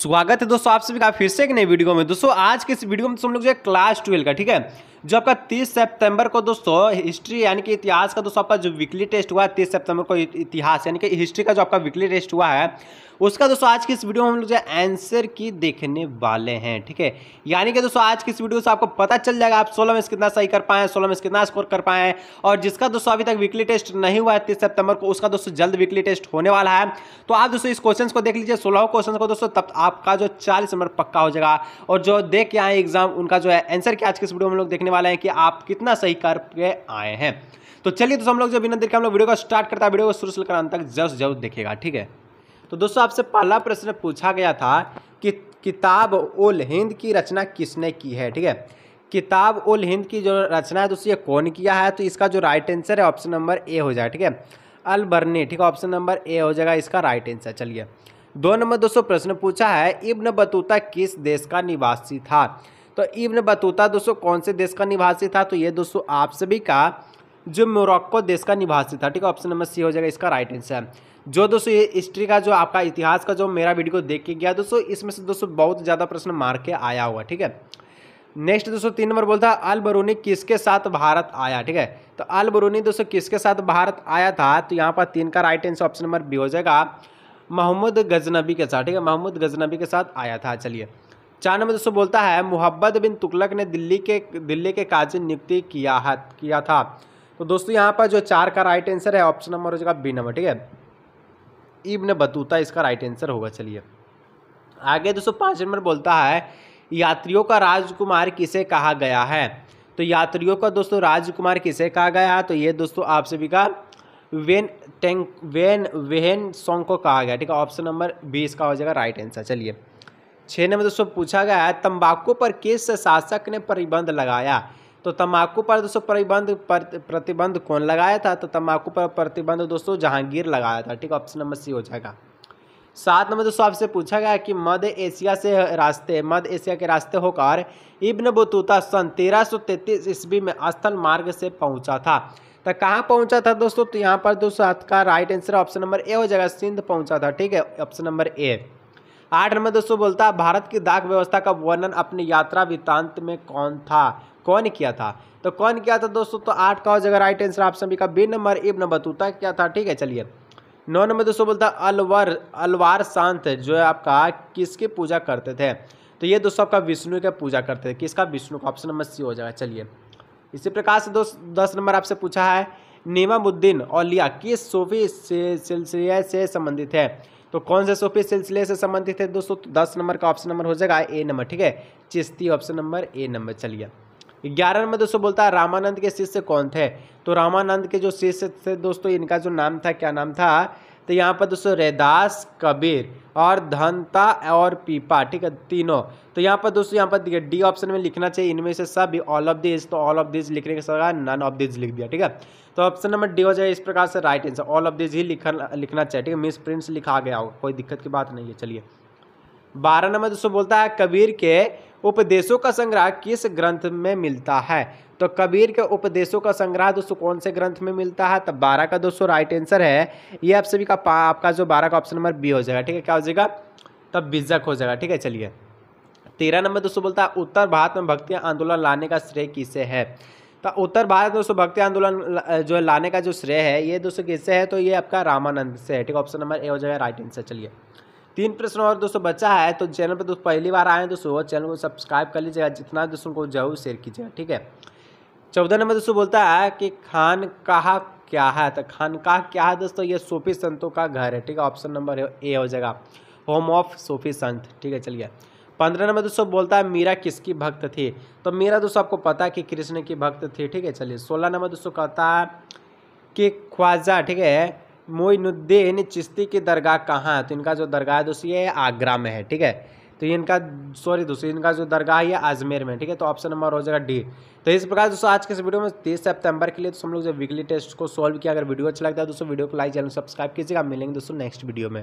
स्वागत है दोस्तों आप सभी का फिर से एक नई वीडियो में दोस्तों आज के इस वीडियो में तो हम लोग जो है क्लास ट्वेल्व का ठीक है जो आपका 30 सितंबर को दोस्तों हिस्ट्री यानी कि इतिहास का दोस्तों आपका जो वीकली टेस्ट हुआ है 30 सितंबर को इतिहास यानी कि हिस्ट्री का जो आपका वीकली टेस्ट हुआ है उसका दोस्तों आज की इस वीडियो में हम लोग जो आंसर की देखने वाले हैं ठीक है यानी कि दोस्तों आज की इस वीडियो से आपको पता चल जाएगा आप सोलह में से कितना सही कर पाए हैं सोलह में से कितना स्कोर कर पाए हैं और जिसका दोस्तों अभी तक वीकली टेस्ट नहीं हुआ है तीस सितंबर को उसका दोस्तों जल्द वीकली टेस्ट होने वाला है तो आप दोस्तों इस क्वेश्चन को देख लीजिए सोलह क्वेश्चन को दोस्तों तब आपका जो चालीस नंबर पक्का हो जाएगा और जो देख के आए एग्जाम उनका जो है आंसर की आज की इस वीडियो में हम लोग देखने वाले हैं कि आप कितना सही कर पे आए हैं तो चलिए दोस्तों हम लोग जब बिना देखिए हम लोग वीडियो को स्टार्ट करता है वीडियो को शुरू से लेकर अंत तक जरूर जरूर देखेगा ठीक है तो दोस्तों आपसे पहला प्रश्न पूछा गया था कि किताब उल हिंद की रचना किसने की है ठीक है किताब उल हिंद की जो रचना है दोस्तों ये कौन किया है तो इसका जो राइट आंसर है ऑप्शन नंबर ए हो जाएगा ठीक है अलबर्नी ठीक है ऑप्शन नंबर ए हो जाएगा इसका राइट आंसर चलिए दो नंबर दोस्तों प्रश्न पूछा है इब्न बतूता किस देश का निवासी था तो इब्न बतूता दोस्तों कौन से देश का निवासी था तो ये दोस्तों आप सभी का जो मोरक्को देश का निवासी था ठीक है ऑप्शन नंबर सी हो जाएगा इसका राइट आंसर जो दोस्तों ये हिस्ट्री का जो आपका इतिहास का जो मेरा वीडियो देख के गया दोस्तों इसमें से दोस्तों बहुत ज़्यादा प्रश्न मार के आया हुआ ठीक है नेक्स्ट दोस्तों तीन नंबर बोलता अल बरूनी किसके साथ भारत आया ठीक है तो अल बरूनी दोस्तों किसके साथ भारत आया था तो यहाँ पर तीन का right answer option number B हो जाएगा मोहम्मद गजनबी के साथ ठीक है मोहम्मद गजनबी के साथ आया था चलिए चार नंबर दोस्तों बोलता है मोहब्बत बिन तुगलक ने दिल्ली के दिल्ली के काजी नियुक्ति किया है किया था तो दोस्तों यहाँ पर जो चार का राइट आंसर है ऑप्शन नंबर हो जाएगा बी नंबर ठीक है इब्न बतूता इसका राइट आंसर होगा चलिए आगे दोस्तों पाँच नंबर बोलता है यात्रियों का राजकुमार किसे कहा गया है तो यात्रियों का दोस्तों राजकुमार किसे कहा गया है तो ये दोस्तों आप सभी का वेन टेंक वेन वेहन सॉन्ग को कहा गया ठीक है ऑप्शन नंबर बी इसका हो जाएगा राइट आंसर चलिए छः नंबर दोस्तों पूछा गया है तंबाकू पर किस शासक ने प्रतिबंध लगाया तो तंबाकू पर दोस्तों प्रतिबंध प्रतिबंध कौन लगाया था तो तंबाकू पर प्रतिबंध दोस्तों जहांगीर लगाया था ठीक है ऑप्शन नंबर सी हो जाएगा सात नंबर दोस्तों आपसे पूछा गया कि मध्य एशिया से रास्ते मध्य एशिया के रास्ते होकर इब्न बतूता सन तेरह 1333 ईस्वी में स्थल मार्ग से पहुंचा था तो कहाँ पहुंचा था दोस्तों तो यहाँ पर दोस्तों आपका right answer option number A हो जाएगा सिंध पहुंचा था ठीक है ऑप्शन नंबर ए आठ नंबर दोस्तों बोलता है भारत की डाक व्यवस्था का वर्णन अपने यात्रा वृत्तांत में कौन था कौन किया था तो कौन किया था दोस्तों तो आठ का हो जाएगा राइट आंसर आप सभी का बी नंबर इब्न बतूता क्या था ठीक है चलिए नौ नंबर दोस्तों बोलता अलवर अलवार शांत जो है आपका किसकी पूजा करते थे तो ये दोस्तों आपका विष्णु का पूजा करते थे किसका विष्णु का ऑप्शन नंबर सी हो जाएगा चलिए इसी प्रकार से दोस्त दस नंबर आपसे पूछा है नेमामुद्दीन औलिया किस सूफी सिलसिले से, से संबंधित है तो कौन से सोफी सिलसिले से संबंधित है दोस्तों तो दस नंबर का ऑप्शन नंबर हो जाएगा ए नंबर ठीक है Chishti option number A number चल गया ग्यारह नंबर दोस्तों बोलता है रामानंद के शिष्य कौन थे तो रामानंद के जो शिष्य थे दोस्तों इनका जो नाम था क्या नाम था तो यहाँ पर दोस्तों रैदास कबीर और धनता और पीपा ठीक है तीनों तो यहाँ पर दोस्तों यहाँ पर देखिए डी ऑप्शन में लिखना चाहिए इनमें से सब ऑल ऑफ दिस तो ऑल ऑफ दिस लिखने के साथ नन ऑफ दिस लिख दिया ठीक है तो ऑप्शन नंबर डी हो जाए इस प्रकार से right answer all of this ही लिखना लिखना चाहिए ठीक है मिस प्रिंट्स लिखा गया हो कोई दिक्कत की बात नहीं है चलिए बारह नंबर दोस्तों बोलता है कबीर के उपदेशों का संग्रह किस ग्रंथ में मिलता है तो कबीर के उपदेशों का संग्रह दोस्तों कौन से ग्रंथ में मिलता है तब बारह का दोस्तों राइट आंसर है ये आप सभी का आपका जो बारह का ऑप्शन नंबर बी हो जाएगा ठीक है क्या हो जाएगा तब बिजक हो जाएगा ठीक है चलिए तेरह नंबर दोस्तों बोलता है उत्तर भारत में भक्ति आंदोलन लाने का श्रेय किसे है तो उत्तर भारत दोस्तों भक्ति आंदोलन जो है लाने का जो श्रेय है ये दोस्तों किससे है तो ये आपका रामानंद से है ठीक है ऑप्शन नंबर ए हो जाएगा राइट आंसर चलिए तीन प्रश्न और दोस्तों बचा है तो चैनल पर दोस्तों पहली बार आए हैं दोस्तों चैनल को सब्सक्राइब कर लीजिएगा जितना दोस्तों को जरूर शेयर कीजिएगा ठीक है चौदह नंबर दोस्तों बोलता है कि खान कहा क्या है तो खान कहा क्या है दोस्तों ये सूफी संतों का घर है ठीक है ऑप्शन नंबर ए हो जाएगा होम ऑफ सूफी संत ठीक है चलिए पंद्रह नंबर दोस्तों बोलता है मीरा किसकी भक्त थी तो मीरा दोस्तों आपको पता है कि कृष्ण की भक्त थी ठीक है चलिए सोलह नंबर दोस्तों कहता है कि ख्वाजा ठीक है मोइनुद्दीन चिश्ती की दरगाह कहाँ है तो इनका जो दरगाह है दोस्तों ये आगरा में है ठीक है तो इनका सॉरी दोस्तों इनका जो दरगाह है अजमेर में ठीक है तो ऑप्शन नंबर हो जाएगा डी तो इस प्रकार दोस्तों आज के इस वीडियो में तीस सितंबर के लिए तो हम लोग जो वीकली टेस्ट को सॉल्व किया अगर वीडियो अच्छा लगता है दोस्तों वीडियो को लाइक चैनल सब्सक्राइब कीजिएगा मिलेंगे दोस्तों नेक्स्ट वीडियो में